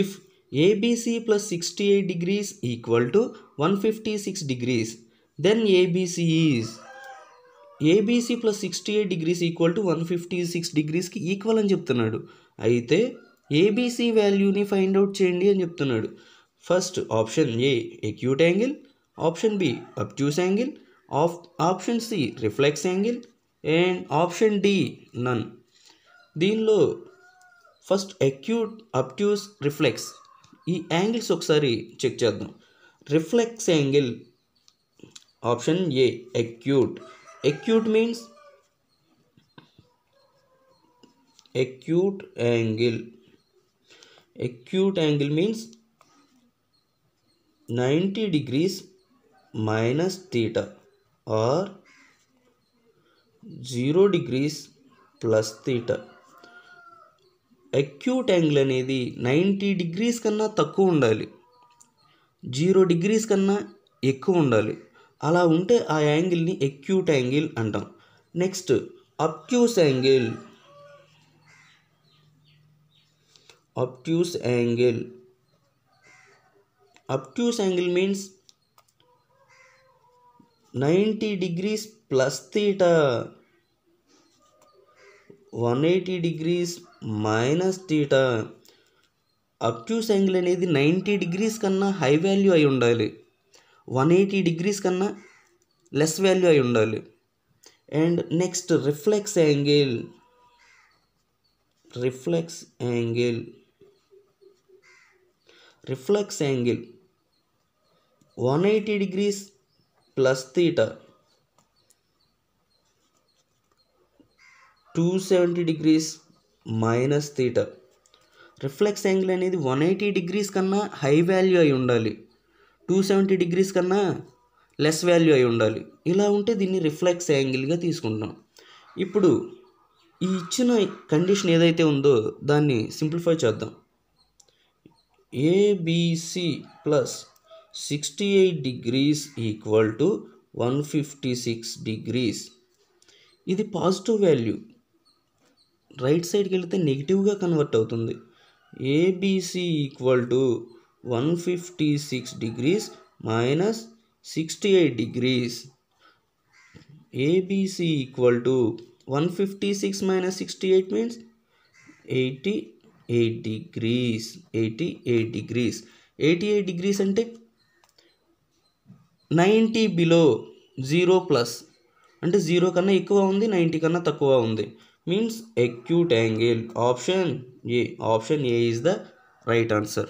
if ABC plus sixty eight degrees equal to one fifty six degrees then ABC plus sixty eight degrees equal to one fifty six డిగ్రీస్కి equal అని చెప్తున్నాడు అయితే ABC వాల్యూని find out చేయండి అని చెప్తున్నాడు first option A acute angle option B obtuse angle of option C reflex angle and option D none దీనిలో first acute obtuse reflex यांगिस्कसारी reflex angle option A acute acute mean acute angle acute angle mean ninety degree minus or zero degree plus theta acute angle అనేది ninety degrees కన్నా తక్కువ ఉండాలి zero degrees కన్నా ఎక్కువ ఉండాలి అలా ఉంటే ఆ యాంగిల్ని అక్యూట్ యాంగిల్ అంటాం next obtuse angle obtuse angle obtuse angle means ninety degrees plus theta one eighty degrees minus theta అక్యూస్ యాంగిల్ అనేది నైంటీ డిగ్రీస్ కన్నా హై వాల్యూ అయి ఉండాలి వన్ ఎయిటీ డిగ్రీస్ కన్నా లెస్ వాల్యూ అయి ఉండాలి and next reflex angle reflex angle reflex angle one eighty degrees plus theta two seventy degrees minus theta reflex angle అనేది one eighty degrees కన్నా high value అయి ఉండాలి two seventy degrees కన్నా less value అయి ఉండాలి ఇలా ఉంటే దీన్ని రిఫ్లెక్స్ యాంగిల్గా తీసుకుంటాం ఇప్పుడు ఈ ఇచ్చిన కండిషన్ ఏదైతే ఉందో దాన్ని సింప్లిఫై చేద్దాం ABC plus sixty eight degrees equal to one fifty six degrees ఇది పాజిటివ్ వాల్యూ రైట్ సైడ్కి వెళితే నెగిటివ్గా కన్వర్ట్ అవుతుంది ABC equal to one fifty six degrees minus sixty eight degrees ABC equal to one fifty six minus sixty eight means eighty eight degrees eighty eight degrees eighty eight degrees అంటే ninety below zero plus అంటే zero కన్నా ఎక్కువ ఉంది ninety కన్నా తక్కువ ఉంది means acute angle option a option a is the right answer